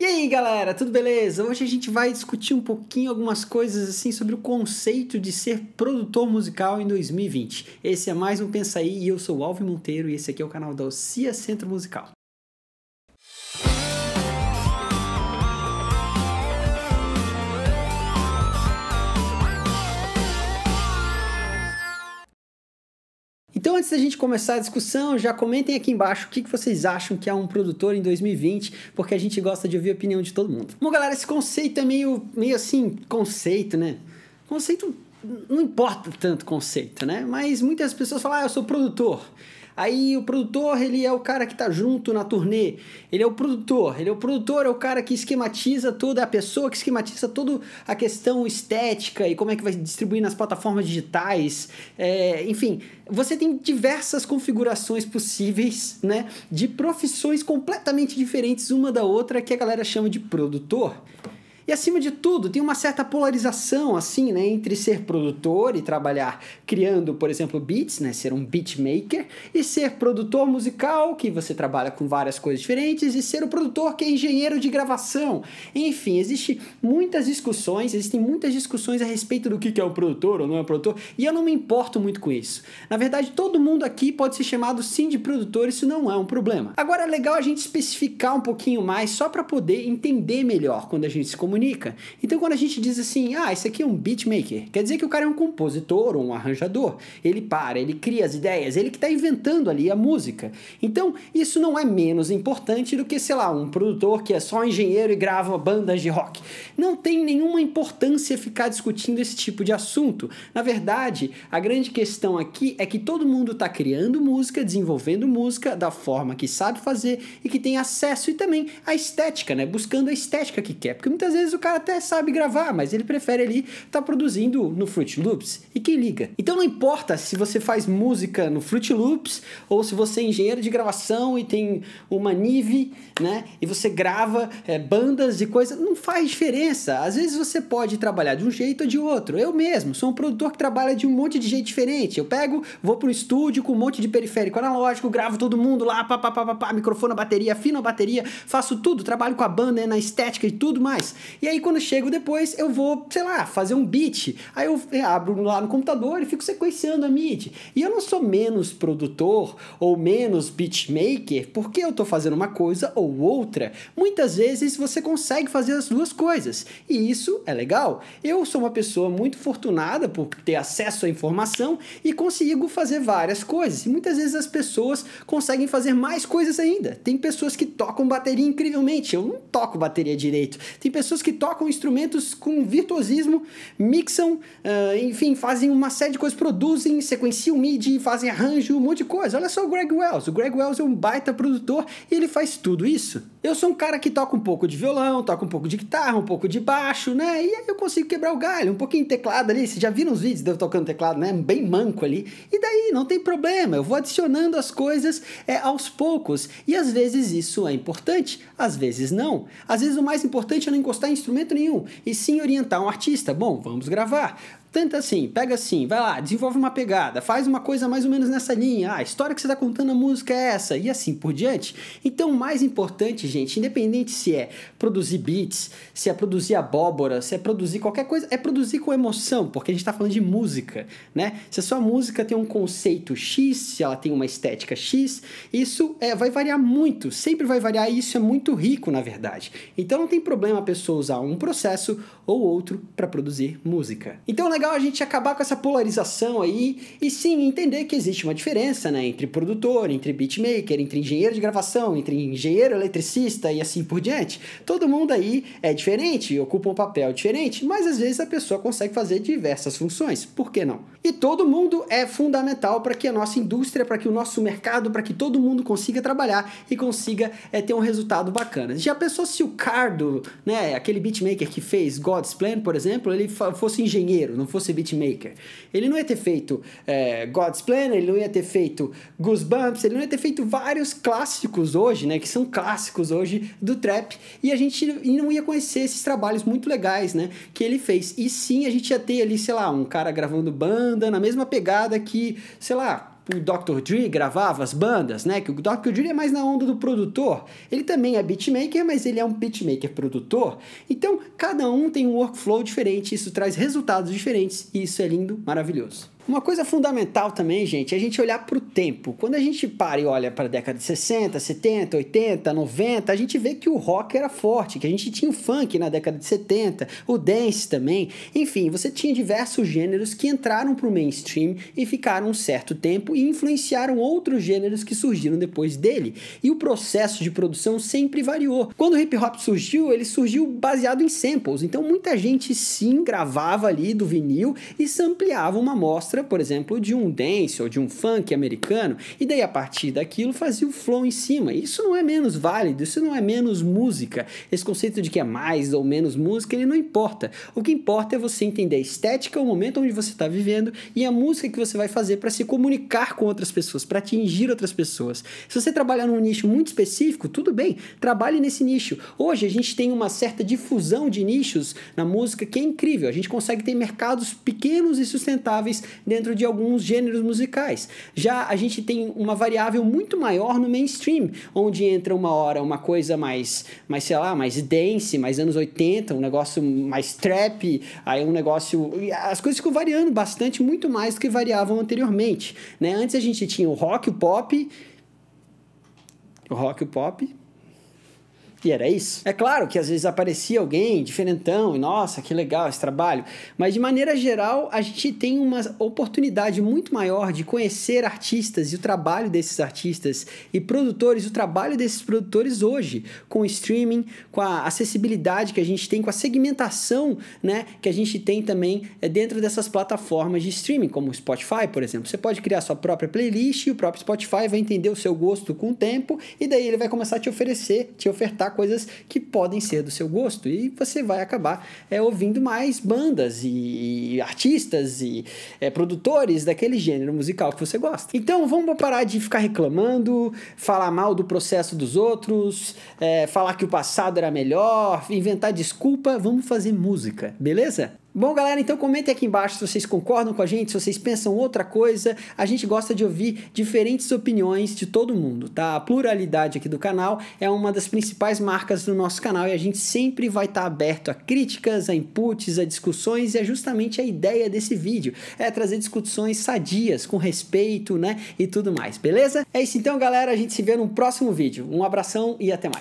E aí, galera, tudo beleza? Hoje a gente vai discutir um pouquinho algumas coisas assim sobre o conceito de ser produtor musical em 2020. Esse é mais um Pensa aí e eu sou o Alvin Monteiro e esse aqui é o canal da Ocia Centro Musical. Então, antes da gente começar a discussão, já comentem aqui embaixo o que vocês acham que é um produtor em 2020, porque a gente gosta de ouvir a opinião de todo mundo. Bom, galera, esse conceito é meio, meio assim, conceito, né? Conceito não importa tanto conceito, né? Mas muitas pessoas falam, ah, eu sou produtor. Aí o produtor, ele é o cara que tá junto na turnê. Ele é o produtor. Ele é o produtor, é o cara que esquematiza toda é a pessoa, que esquematiza toda a questão estética e como é que vai distribuir nas plataformas digitais. É, enfim, você tem diversas configurações possíveis, né? De profissões completamente diferentes uma da outra que a galera chama de produtor. E acima de tudo, tem uma certa polarização assim, né, entre ser produtor e trabalhar criando, por exemplo, beats, né, ser um beatmaker, e ser produtor musical, que você trabalha com várias coisas diferentes, e ser o produtor que é engenheiro de gravação. Enfim, existe muitas discussões, existem muitas discussões a respeito do que é o produtor ou não é o produtor, e eu não me importo muito com isso. Na verdade, todo mundo aqui pode ser chamado sim de produtor, isso não é um problema. Agora é legal a gente especificar um pouquinho mais só para poder entender melhor quando a gente se comunica comunica. Então, quando a gente diz assim, ah, isso aqui é um beatmaker, quer dizer que o cara é um compositor ou um arranjador. Ele para, ele cria as ideias, ele que está inventando ali a música. Então, isso não é menos importante do que, sei lá, um produtor que é só engenheiro e grava bandas de rock. Não tem nenhuma importância ficar discutindo esse tipo de assunto. Na verdade, a grande questão aqui é que todo mundo está criando música, desenvolvendo música da forma que sabe fazer e que tem acesso e também a estética, né? Buscando a estética que quer. Porque muitas vezes vezes o cara até sabe gravar, mas ele prefere ali estar tá produzindo no Fruit Loops. E quem liga? Então não importa se você faz música no Fruit Loops ou se você é engenheiro de gravação e tem uma Nive, né? E você grava é, bandas e coisa, não faz diferença. Às vezes você pode trabalhar de um jeito ou de outro. Eu mesmo sou um produtor que trabalha de um monte de jeito diferente. Eu pego, vou pro estúdio com um monte de periférico analógico, gravo todo mundo lá, pá, pá, pá, pá, pá microfone, bateria, afino a bateria, faço tudo, trabalho com a banda, né, na estética e tudo mais. E aí, quando chego depois, eu vou, sei lá, fazer um beat. Aí eu eh, abro lá no computador e fico sequenciando a MIDI. E eu não sou menos produtor ou menos beatmaker porque eu estou fazendo uma coisa ou outra. Muitas vezes você consegue fazer as duas coisas. E isso é legal. Eu sou uma pessoa muito fortunada por ter acesso à informação e consigo fazer várias coisas. E muitas vezes as pessoas conseguem fazer mais coisas ainda. Tem pessoas que tocam bateria incrivelmente. Eu não toco bateria direito. Tem pessoas que tocam instrumentos com virtuosismo, mixam, uh, enfim, fazem uma série de coisas, produzem, sequenciam MIDI, fazem arranjo, um monte de coisa. Olha só o Greg Wells. O Greg Wells é um baita produtor e ele faz tudo isso. Eu sou um cara que toca um pouco de violão, toca um pouco de guitarra, um pouco de baixo, né? E aí eu consigo quebrar o galho, um pouquinho de teclado ali. Vocês já viram os vídeos de eu tocando teclado, né? Bem manco ali. E daí, não tem problema. Eu vou adicionando as coisas é, aos poucos. E às vezes isso é importante, às vezes não. Às vezes o mais importante é não encostar instrumento nenhum, e sim orientar um artista. Bom, vamos gravar. Tenta assim, pega assim, vai lá, desenvolve uma pegada, faz uma coisa mais ou menos nessa linha. Ah, a história que você está contando a música é essa, e assim por diante. Então, o mais importante, gente, independente se é produzir beats, se é produzir abóbora, se é produzir qualquer coisa, é produzir com emoção, porque a gente está falando de música, né? Se a sua música tem um conceito X, se ela tem uma estética X, isso é, vai variar muito, sempre vai variar, e isso é muito rico, na verdade. Então, não tem problema a pessoa usar um processo ou outro para produzir música. Então, legal legal a gente acabar com essa polarização aí e sim entender que existe uma diferença, né, entre produtor, entre beatmaker, entre engenheiro de gravação, entre engenheiro eletricista e assim por diante. Todo mundo aí é diferente, ocupa um papel diferente, mas às vezes a pessoa consegue fazer diversas funções. Por que não? E todo mundo é fundamental para que a nossa indústria, para que o nosso mercado, para que todo mundo consiga trabalhar e consiga é, ter um resultado bacana. Já pensou se o Cardo, né, aquele beatmaker que fez God's Plan, por exemplo, ele fosse engenheiro, não fosse beatmaker. Ele não ia ter feito é, God's Plan, ele não ia ter feito Goosebumps, ele não ia ter feito vários clássicos hoje, né? Que são clássicos hoje do trap. E a gente não ia conhecer esses trabalhos muito legais, né? Que ele fez. E sim, a gente ia ter ali, sei lá, um cara gravando banda na mesma pegada que, sei lá, o Dr. Dre gravava as bandas, né? Que o Dr. Dre é mais na onda do produtor. Ele também é beatmaker, mas ele é um beatmaker produtor. Então, cada um tem um workflow diferente, isso traz resultados diferentes e isso é lindo, maravilhoso. Uma coisa fundamental também, gente, é a gente olhar para o tempo. Quando a gente para e olha para a década de 60, 70, 80, 90, a gente vê que o rock era forte, que a gente tinha o funk na década de 70, o dance também. Enfim, você tinha diversos gêneros que entraram para o mainstream e ficaram um certo tempo e influenciaram outros gêneros que surgiram depois dele. E o processo de produção sempre variou. Quando o hip hop surgiu, ele surgiu baseado em samples. Então muita gente sim gravava ali do vinil e sampleava uma amostra letra, por exemplo, de um dance ou de um funk americano, e daí a partir daquilo fazia o flow em cima. Isso não é menos válido, isso não é menos música. Esse conceito de que é mais ou menos música, ele não importa. O que importa é você entender a estética, o momento onde você está vivendo e a música que você vai fazer para se comunicar com outras pessoas, para atingir outras pessoas. Se você trabalhar num nicho muito específico, tudo bem, trabalhe nesse nicho. Hoje a gente tem uma certa difusão de nichos na música que é incrível. A gente consegue ter mercados pequenos e sustentáveis dentro de alguns gêneros musicais. Já a gente tem uma variável muito maior no mainstream, onde entra uma hora uma coisa mais, mais sei lá, mais dance, mais anos 80, um negócio mais trap, aí um negócio. As coisas ficam variando bastante, muito mais do que variavam anteriormente. Né? Antes a gente tinha o rock, o pop. O rock, o pop, e era isso. É claro que às vezes aparecia alguém diferentão e nossa, que legal esse trabalho, mas de maneira geral a gente tem uma oportunidade muito maior de conhecer artistas e o trabalho desses artistas e produtores, o trabalho desses produtores hoje, com o streaming, com a acessibilidade que a gente tem, com a segmentação, né, que a gente tem também eh, dentro dessas plataformas de streaming, como o Spotify, por exemplo. Você pode criar sua própria playlist e o próprio Spotify vai entender o seu gosto com o tempo e daí ele vai começar a te oferecer, te ofertar escutar coisas que podem ser do seu gosto e você vai acabar é, ouvindo mais bandas e, e artistas e é, produtores daquele gênero musical que você gosta. Então vamos parar de ficar reclamando, falar mal do processo dos outros, é, falar que o passado era melhor, inventar desculpa, vamos fazer música, beleza? Bom, galera, então comentem aqui embaixo se vocês concordam com a gente, se vocês pensam outra coisa. A gente gosta de ouvir diferentes opiniões de todo mundo, tá? A pluralidade aqui do canal é uma das principais marcas do nosso canal e a gente sempre vai estar tá aberto a críticas, a inputs, a discussões e é justamente a ideia desse vídeo, é trazer discussões sadias, com respeito, né, e tudo mais, beleza? É isso então, galera, a gente se vê no próximo vídeo. Um abração e até mais.